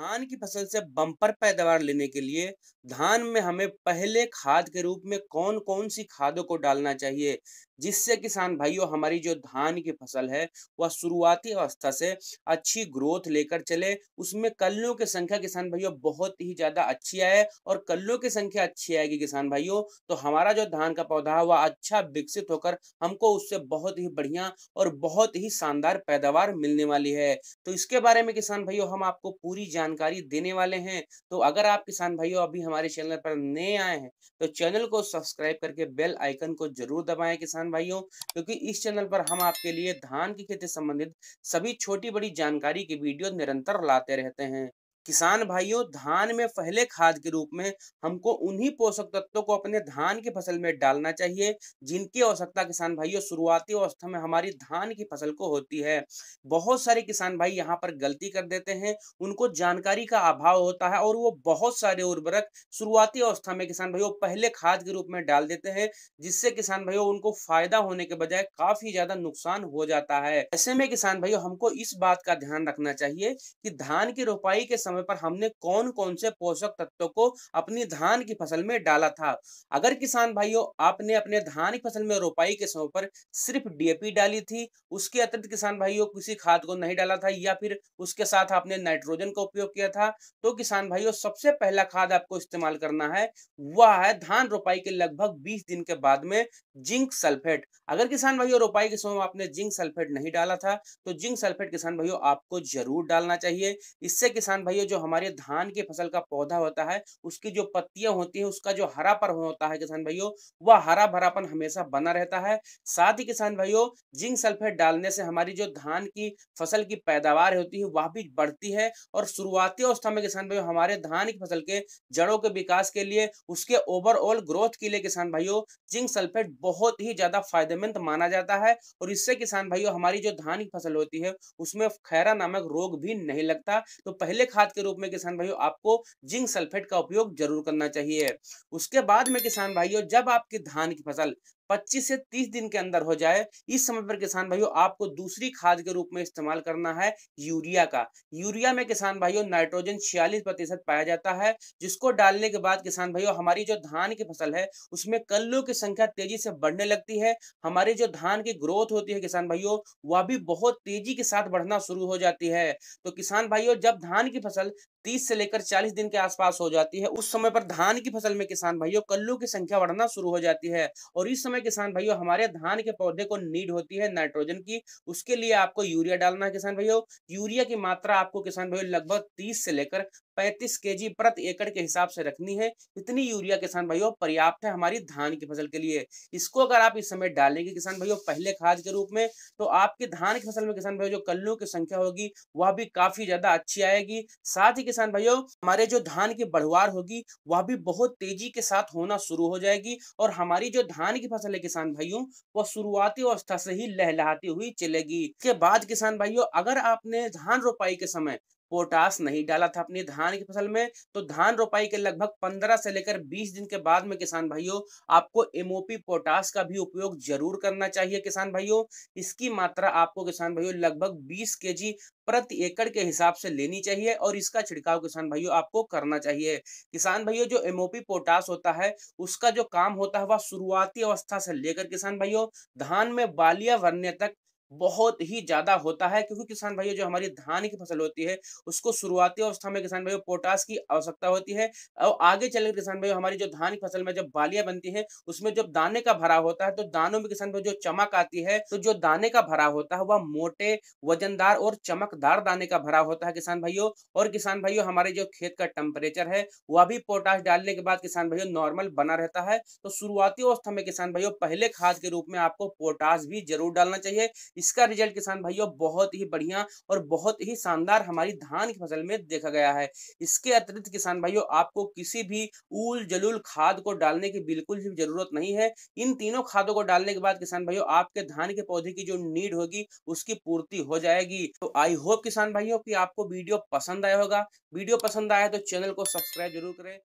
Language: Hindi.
धान की फसल से बम्पर पैदावार लेने के लिए धान में हमें पहले खाद के रूप में कौन कौन सी खादों को डालना चाहिए जिससे किसान भाइयों हमारी जो धान की फसल है वह शुरुआती अवस्था से अच्छी ग्रोथ लेकर चले उसमें कल्लों की संख्या किसान भाइयों बहुत ही ज़्यादा अच्छी आए और कल्लों की संख्या अच्छी आएगी किसान भाइयों तो हमारा जो धान का पौधा है वह अच्छा विकसित होकर हमको उससे बहुत ही बढ़िया और बहुत ही शानदार पैदावार मिलने वाली है तो इसके बारे में किसान भाइयों हम आपको पूरी जानकारी देने वाले हैं तो अगर आप किसान भाइयों अभी हमारे चैनल पर नए आए हैं तो चैनल को सब्सक्राइब करके बेल आइकन को जरूर दबाएं किसान किसान भाइयों क्योंकि तो इस चैनल पर हम आपके लिए धान की खेती संबंधित सभी छोटी बड़ी जानकारी की वीडियो निरंतर लाते रहते हैं किसान भाइयों धान में पहले खाद के रूप में हमको उन्हीं पोषक तत्वों को अपने धान की फसल में डालना चाहिए जिनकी आवश्यकता किसान भाइयों शुरुआती अवस्था में हमारी धान की फसल को होती है बहुत सारे किसान भाई यहाँ पर गलती कर देते हैं उनको जानकारी का अभाव होता है और वो बहुत सारे उर्वरक शुरुआती अवस्था में किसान भाइयों पहले खाद के रूप में डाल देते हैं जिससे किसान भाइयों उनको फायदा होने के बजाय काफी ज्यादा नुकसान हो जाता है ऐसे में किसान भाइयों हमको इस बात का ध्यान रखना चाहिए कि धान की रोपाई के समय समय पर हमने कौन कौन से पोषक तत्वों को अपनी धान की फसल में डाला था अगर किसान भाइयों आपने अपने धान की फसल में रोपाई के समय पर सिर्फ डीएपी डाली थी उसके अतिरिक्त किसान भाइयों किसी खाद को नहीं डाला था या फिर उसके साथ आपने नाइट्रोजन का उपयोग किया था तो किसान भाइयों सबसे पहला खाद आपको इस्तेमाल करना है वह है धान रोपाई के लगभग बीस दिन के बाद में जिंक सल्फेट अगर किसान भाइयों रोपाई के समय आपने जिंक सल्फेट नहीं डाला था तो जिंक सल्फेट किसान भाइयों आपको जरूर डालना चाहिए इससे किसान भाइयों जो हमारे धान के फसल का पौधा होता है उसकी जो पत्तियां होती है उसका जो हरापन होता है किसान भाइयों वह हरा भरापन हमेशा बना रहता है साथ ही किसान भाइयों जिंक सल्फेट डालने से हमारी जो धान की फसल की पैदावार होती है वह भी बढ़ती है और शुरुआती अवस्था में किसान भाइयों हमारे धान की फसल के जड़ों के विकास के लिए उसके ओवरऑल ग्रोथ के लिए किसान भाइयों जिंक सल्फेट बहुत ही ज्यादा फायदेमंद माना जाता है और इससे किसान भाइयों हमारी जो धान की फसल होती है उसमें खैरा नामक रोग भी नहीं लगता तो पहले खाद के रूप में किसान भाइयों आपको जिंक सल्फेट का उपयोग जरूर करना चाहिए उसके बाद में किसान भाइयों जब आपकी धान की फसल 25 से 30 दिन के अंदर हो जाए इस समय पर किसान भाइयों आपको दूसरी खाद के रूप में इस्तेमाल करना है यूरिया का यूरिया में किसान भाइयों नाइट्रोजन छियालीस प्रतिशत पाया जाता है जिसको डालने के बाद किसान भाइयों हमारी जो धान की फसल है उसमें कल्लों की संख्या तेजी से बढ़ने लगती है हमारी जो धान की ग्रोथ होती है किसान भाइयों वह भी बहुत तेजी के साथ बढ़ना शुरू हो जाती है तो किसान भाइयों जब धान की फसल तीस से लेकर चालीस दिन के आसपास हो जाती है उस समय पर धान की फसल में किसान भाइयों कल्लू की संख्या बढ़ना शुरू हो जाती है और इस समय में किसान भाइयों हमारे धान के पौधे को नीड होती है नाइट्रोजन की उसके लिए आपको यूरिया डालना है किसान भाइयों यूरिया की मात्रा आपको किसान भाइयों लगभग तीस से लेकर पैंतीस के जी प्रति एकड़ के हिसाब से रखनी है इतनी यूरिया किसान भाइयों पर्याप्त है हमारी धान की फसल के लिए इसको अगर आप इस समय डालेंगे किसान भाइयों पहले खाद के रूप में तो आपके धान की फसल में किसान भाइयों जो कल्लू की संख्या होगी वह भी काफी ज्यादा अच्छी आएगी साथ ही किसान भाइयों हमारे जो धान की बढ़वार होगी वह भी बहुत तेजी के साथ होना शुरू हो जाएगी और हमारी जो धान की फसल है किसान भाइयों वह शुरुआती अवस्था से ही लहलाती हुई चलेगी इसके बाद किसान भाइयों अगर आपने धान रोपाई के समय पोटास नहीं डाला था अपनी धान की फसल में तो धान रोपाई के लगभग 15 से लेकर 20 दिन के बाद में किसान भाइयों आपको एमओपी पोटास का भी उपयोग जरूर करना चाहिए किसान भाइयों इसकी मात्रा आपको किसान भाइयों लगभग 20 केजी प्रति एकड़ के हिसाब से लेनी चाहिए और इसका छिड़काव किसान भाइयों आपको करना चाहिए किसान भाइयों जो एमओपी पोटास होता है उसका जो काम होता है वह शुरुआती अवस्था से लेकर किसान भाइयों धान में बालिया वर्ण्य तक बहुत ही ज्यादा होता है क्योंकि किसान भाइयों जो हमारी धान की फसल होती है उसको शुरुआती अवस्था में किसान भाइयों पोटास की आवश्यकता होती है और आगे चलकर किसान भाइयों हमारी जो धान की फसल में जब बालियां बनती है उसमें जब दाने का भरा होता है तो दानों में किसान भाई जो चमक आती है तो जो दाने का भरा होता है वह मोटे वजनदार और चमकदार दाने का भरा होता है किसान भाइयों और किसान भाइयों हमारे जो खेत का टेम्परेचर है वह भी पोटास डालने के बाद किसान भाइयों नॉर्मल बना रहता है तो शुरुआती अवस्था में किसान भाइयों पहले खाद के रूप में आपको पोटास भी जरूर डालना चाहिए इसका रिजल्ट किसान भाइयों बहुत ही बढ़िया और बहुत ही शानदार हमारी धान की फसल में देखा गया है इसके अतिरिक्त किसान भाइयों आपको किसी भी ऊल जलूल खाद को डालने की बिल्कुल भी जरूरत नहीं है इन तीनों खादों को डालने के बाद किसान भाइयों आपके धान के पौधे की जो नीड होगी उसकी पूर्ति हो जाएगी तो आई होप किसान भाइयों की आपको वीडियो पसंद आया होगा वीडियो पसंद आया तो चैनल को सब्सक्राइब जरूर करें